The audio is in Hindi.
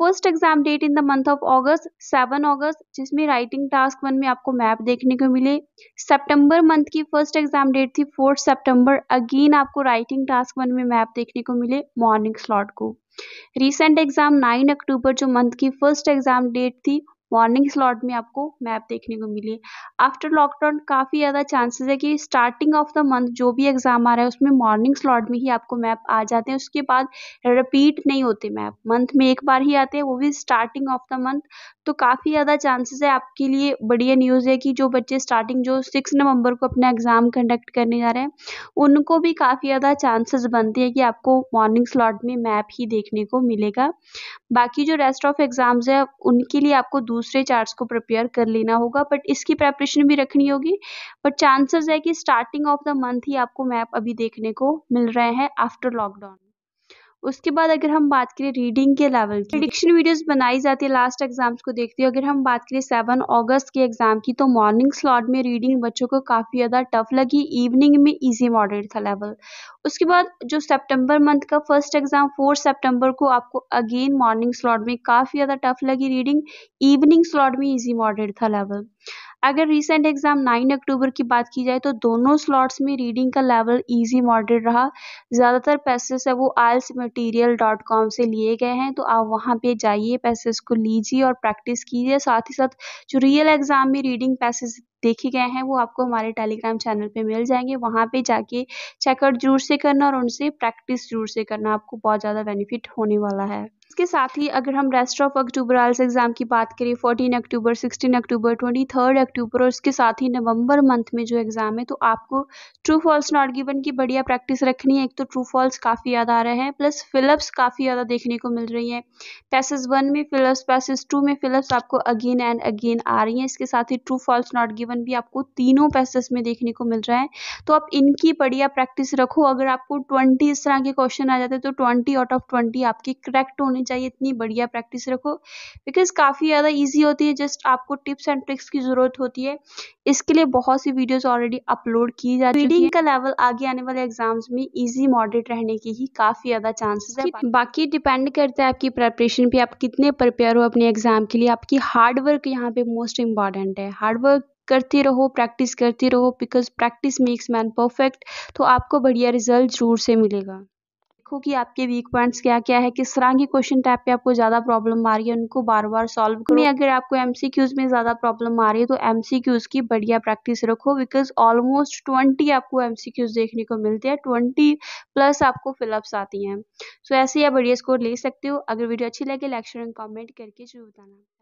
first exam date in the month of August seven August जिसमें राइटिंग टास्क वन में आपको मैप देखने को मिले सितंबर मंथ की फर्स्ट एग्जाम डेट थी फोर्थ सितंबर अगेन आपको राइटिंग टास्क वन में मैप देखने को मिले मॉर्निंग स्लॉट को रिसेंट एग्जाम नाइन अक्टूबर जो मंथ की फर्स्ट एग्जाम डेट थी मॉर्निंग स्लॉट में आपको मैप देखने को मिली आफ्टर लॉकडाउन काफ़ी ज़्यादा चांसेस है कि स्टार्टिंग ऑफ द मंथ जो भी एग्ज़ाम आ रहा है उसमें मॉर्निंग स्लॉट में ही आपको मैप आ जाते हैं उसके बाद रिपीट नहीं होते मैप मंथ में एक बार ही आते हैं वो भी स्टार्टिंग ऑफ द मंथ तो काफ़ी ज़्यादा चांसेस है आपके लिए बढ़िया न्यूज़ है कि जो बच्चे स्टार्टिंग जो सिक्स नवंबर को अपना एग्ज़ाम कंडक्ट करने जा रहे हैं उनको भी काफ़ी ज़्यादा चांसेस बनते हैं कि आपको मॉर्निंग स्लॉट में मैप ही देखने को मिलेगा बाकी जो रेस्ट ऑफ एग्ज़ाम्स है उनके लिए आपको दूसरे चार्ट्स को प्रिपेयर कर लेना होगा बट इसकी प्रेपरेशन भी रखनी होगी बट चांसेस है कि स्टार्टिंग ऑफ द मंथ ही आपको मैप अभी देखने को मिल रहे हैं आफ्टर लॉकडाउन उसके बाद अगर हम बात करें रीडिंग के लेवल की प्रिडिक्शन वीडियोस बनाई जाती है लास्ट एग्जाम्स को देखते हुए अगर हम बात करें सेवन अगस्त के एग्जाम की तो मॉर्निंग स्लॉट में रीडिंग बच्चों को काफ़ी ज़्यादा टफ लगी इवनिंग में इजी मॉडरेट था लेवल उसके बाद जो सेप्टेम्बर मंथ का फर्स्ट एग्जाम फोर्थ सेप्टेम्बर को आपको अगेन मॉर्निंग स्लॉट में काफ़ी ज़्यादा टफ लगी रीडिंग इवनिंग स्लॉट में इजी मॉडरेट था लेवल अगर रिसेंट एग्ज़ाम नाइन अक्टूबर की बात की जाए तो दोनों स्लॉट्स में रीडिंग का लेवल इजी मॉडरेट रहा ज़्यादातर पैसेज है वो आयल्स मटीरियल डॉट कॉम से लिए गए हैं तो आप वहाँ पे जाइए पैसेस को लीजिए और प्रैक्टिस कीजिए साथ ही साथ जो रियल एग्ज़ाम में रीडिंग पैसेज देखे गए हैं वो आपको हमारे टेलीग्राम चैनल पे मिल जाएंगे वहाँ पे जाके चेकआउट जरूर से करना और उनसे प्रैक्टिस जरूर से करना आपको बहुत ज़्यादा बेनिफिट होने वाला है इसके साथ ही अगर हम rest of October also exam की बात करें fourteen October sixteen October twenty third October और इसके साथ ही नवंबर मंथ में जो एग्ज़ाम है तो आपको ट्रू फॉल्स नॉट गिवन की बढ़िया प्रैक्टिस रखनी है एक तो ट्रू फॉल्स काफ़ी ज़्यादा आ रहे हैं प्लस फिलअप्स काफ़ी ज़्यादा देखने को मिल रही है पैसेज वन में फिलअप्स पैसेज टू में फिलअप्स आपको अगेन एंड अगेन आ रही है इसके साथ ही true false not given even भी आपको तीनों पैसेस में देखने को मिल रहा है तो आप इनकी बढ़िया प्रैक्टिस रखो अगर आपको ट्वेंटी इस तरह के क्वेश्चन आ जाते हैं तो ट्वेंटी आउट ऑफ ट्वेंटी आपके करेक्ट होने चाहिए इतनी बढ़िया प्रैक्टिस रखो बिकॉज काफ़ी ज़्यादा ईजी होती है जस्ट आपको टिप्स एंड ट्रिक्स की ज़रूरत होती है इसके लिए बहुत सी वीडियोस ऑलरेडी अपलोड की जा रही है का लेवल आगे आने वाले एग्जाम्स में इजी मॉडरेट रहने की ही काफ़ी ज़्यादा चांसेस है बाकी डिपेंड करता है आपकी प्रेपरेशन पे आप कितने प्रिपेयर हो अपने एग्जाम के लिए आपकी हार्डवर्क यहाँ पे मोस्ट इम्पॉर्टेंट है हार्डवर्क करती रहो प्रैक्टिस करती रहो because practice makes man perfect तो आपको बढ़िया रिजल्ट ज़रूर से मिलेगा देखो कि आपके वीक पॉइंट्स क्या क्या है किस तरह की क्वेश्चन टाइप पे आपको ज़्यादा प्रॉब्लम आ रही है उनको बार बार सॉल्व करो में अगर आपको एमसीक्यूज में ज़्यादा प्रॉब्लम आ रही है तो एमसीक्यूज की बढ़िया प्रैक्टिस रखो बिकॉज ऑलमोस्ट ट्वेंटी आपको एमसीक्यूज देखने को मिलते हैं ट्वेंटी प्लस आपको फिलअप्स आती हैं सो so, ऐसे ही आप बढ़िया स्कोर ले सकते हो अगर वीडियो अच्छी लगे लाइक शेयर एंड कॉमेंट करके जरूर बताना